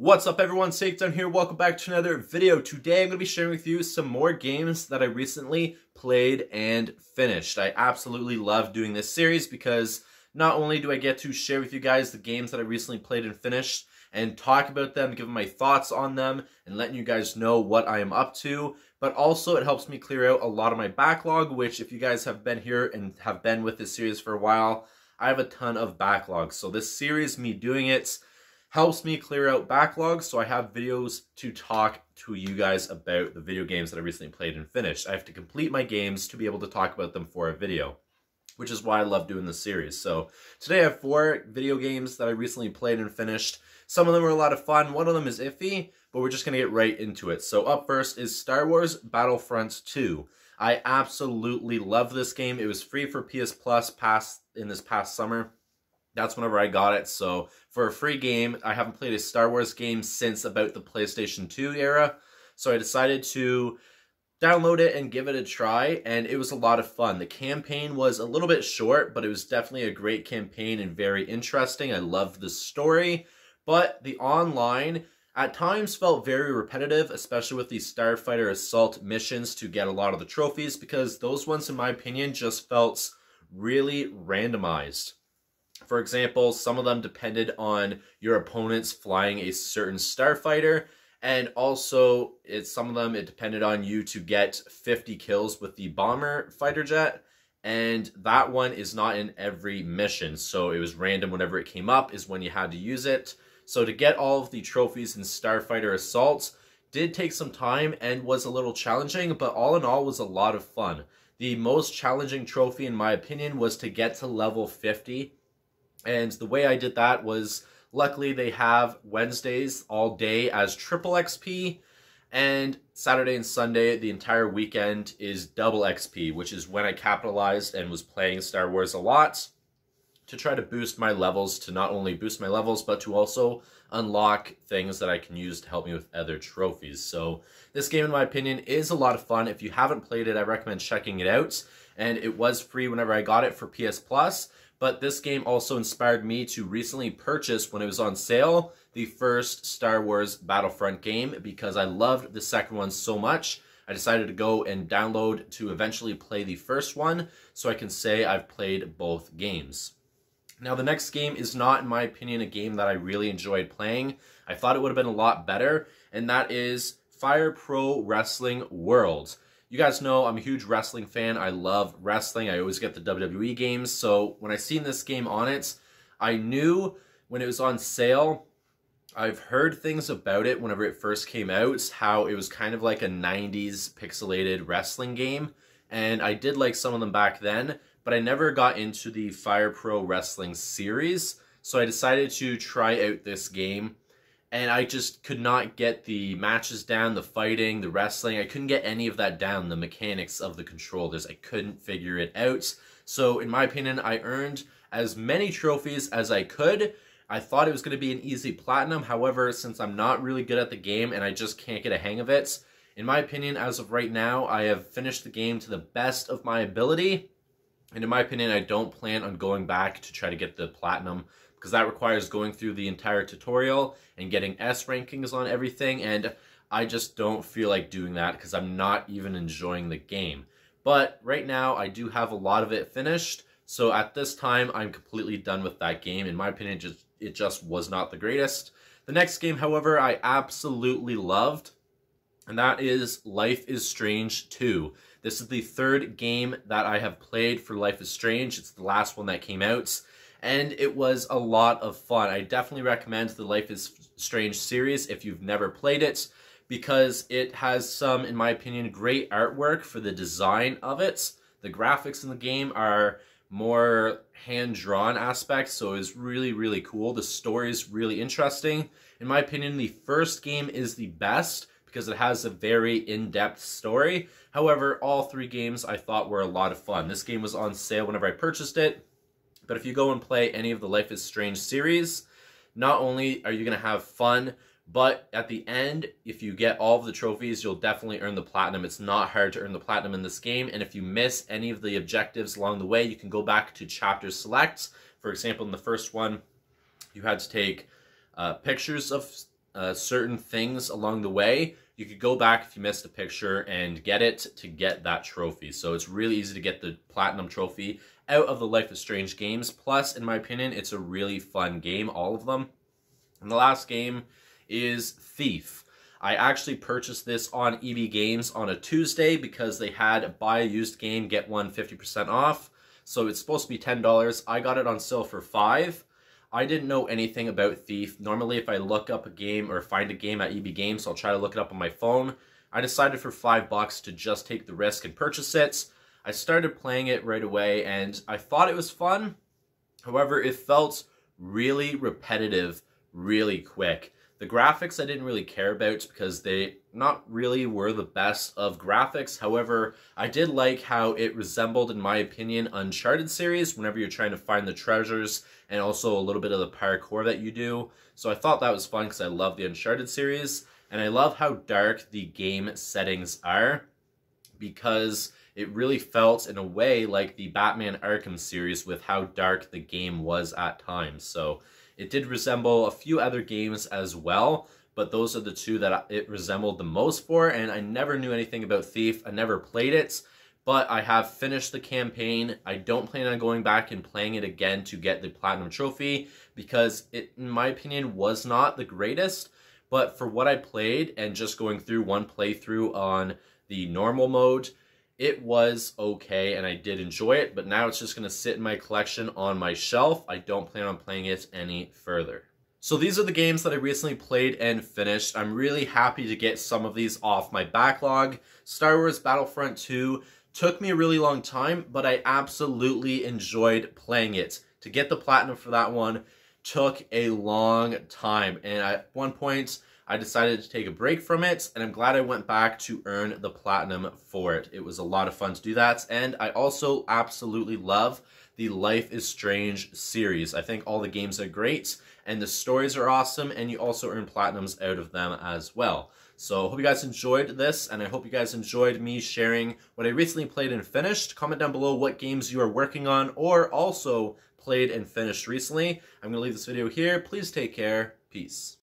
What's up everyone, SafeDown here, welcome back to another video. Today I'm going to be sharing with you some more games that I recently played and finished. I absolutely love doing this series because not only do I get to share with you guys the games that I recently played and finished, and talk about them, give my thoughts on them, and letting you guys know what I am up to, but also it helps me clear out a lot of my backlog, which if you guys have been here and have been with this series for a while, I have a ton of backlog. So this series, me doing it, helps me clear out backlogs so I have videos to talk to you guys about the video games that I recently played and finished. I have to complete my games to be able to talk about them for a video, which is why I love doing this series. So today I have four video games that I recently played and finished. Some of them were a lot of fun, one of them is iffy, but we're just going to get right into it. So up first is Star Wars Battlefront 2. I absolutely love this game. It was free for PS Plus past in this past summer that's whenever I got it. So for a free game, I haven't played a Star Wars game since about the PlayStation 2 era. So I decided to download it and give it a try, and it was a lot of fun. The campaign was a little bit short, but it was definitely a great campaign and very interesting. I loved the story, but the online at times felt very repetitive, especially with the Starfighter Assault missions to get a lot of the trophies, because those ones, in my opinion, just felt really randomized. For example, some of them depended on your opponents flying a certain starfighter, and also it some of them it depended on you to get 50 kills with the bomber fighter jet, and that one is not in every mission, so it was random whenever it came up is when you had to use it. So to get all of the trophies in Starfighter Assault did take some time and was a little challenging, but all in all was a lot of fun. The most challenging trophy, in my opinion, was to get to level 50 and the way I did that was luckily they have Wednesdays all day as triple XP, and Saturday and Sunday, the entire weekend is double XP, which is when I capitalized and was playing Star Wars a lot to try to boost my levels, to not only boost my levels, but to also unlock things that I can use to help me with other trophies. So this game, in my opinion, is a lot of fun. If you haven't played it, I recommend checking it out. And it was free whenever I got it for PS Plus. But this game also inspired me to recently purchase, when it was on sale, the first Star Wars Battlefront game because I loved the second one so much. I decided to go and download to eventually play the first one so I can say I've played both games. Now, the next game is not, in my opinion, a game that I really enjoyed playing. I thought it would have been a lot better, and that is Fire Pro Wrestling Worlds. You guys know I'm a huge wrestling fan. I love wrestling. I always get the WWE games. So when I seen this game on it, I knew when it was on sale, I've heard things about it whenever it first came out, how it was kind of like a 90s pixelated wrestling game. And I did like some of them back then, but I never got into the Fire Pro Wrestling series. So I decided to try out this game and I just could not get the matches down, the fighting, the wrestling. I couldn't get any of that down, the mechanics of the controllers. I couldn't figure it out. So, in my opinion, I earned as many trophies as I could. I thought it was going to be an easy platinum. However, since I'm not really good at the game and I just can't get a hang of it, in my opinion, as of right now, I have finished the game to the best of my ability. And in my opinion, I don't plan on going back to try to get the platinum because that requires going through the entire tutorial and getting S rankings on everything, and I just don't feel like doing that because I'm not even enjoying the game. But right now, I do have a lot of it finished, so at this time, I'm completely done with that game. In my opinion, it just, it just was not the greatest. The next game, however, I absolutely loved, and that is Life is Strange 2. This is the third game that I have played for Life is Strange. It's the last one that came out and it was a lot of fun. I definitely recommend the Life is Strange series if you've never played it, because it has some, in my opinion, great artwork for the design of it. The graphics in the game are more hand-drawn aspects, so it's really, really cool. The story is really interesting. In my opinion, the first game is the best because it has a very in-depth story. However, all three games I thought were a lot of fun. This game was on sale whenever I purchased it but if you go and play any of the Life is Strange series, not only are you going to have fun, but at the end, if you get all of the trophies, you'll definitely earn the platinum. It's not hard to earn the platinum in this game. And if you miss any of the objectives along the way, you can go back to chapter select. For example, in the first one, you had to take uh, pictures of uh, certain things along the way. You could go back if you missed a picture and get it to get that trophy. So it's really easy to get the platinum trophy out of the Life is Strange games. Plus, in my opinion, it's a really fun game, all of them. And the last game is Thief. I actually purchased this on EB Games on a Tuesday because they had buy a used game, get one 50% off. So it's supposed to be $10. I got it on sale for 5 I didn't know anything about Thief. Normally, if I look up a game or find a game at EB Games, I'll try to look it up on my phone. I decided for 5 bucks to just take the risk and purchase it. I started playing it right away and I thought it was fun. However, it felt really repetitive really quick. The graphics I didn't really care about because they not really were the best of graphics. However, I did like how it resembled, in my opinion, Uncharted series whenever you're trying to find the treasures and also a little bit of the parkour that you do. So I thought that was fun because I love the Uncharted series and I love how dark the game settings are because it really felt, in a way, like the Batman Arkham series with how dark the game was at times. So it did resemble a few other games as well, but those are the two that it resembled the most for. And I never knew anything about Thief, I never played it but I have finished the campaign. I don't plan on going back and playing it again to get the platinum trophy because it, in my opinion, was not the greatest. But for what I played and just going through one playthrough on the normal mode, it was okay and I did enjoy it, but now it's just going to sit in my collection on my shelf. I don't plan on playing it any further. So these are the games that I recently played and finished. I'm really happy to get some of these off my backlog. Star Wars Battlefront 2 took me a really long time, but I absolutely enjoyed playing it. To get the platinum for that one took a long time. And at one point, I decided to take a break from it, and I'm glad I went back to earn the platinum for it. It was a lot of fun to do that, and I also absolutely love the Life is Strange series. I think all the games are great, and the stories are awesome, and you also earn platinums out of them as well. So hope you guys enjoyed this, and I hope you guys enjoyed me sharing what I recently played and finished. Comment down below what games you are working on, or also played and finished recently. I'm going to leave this video here. Please take care. Peace.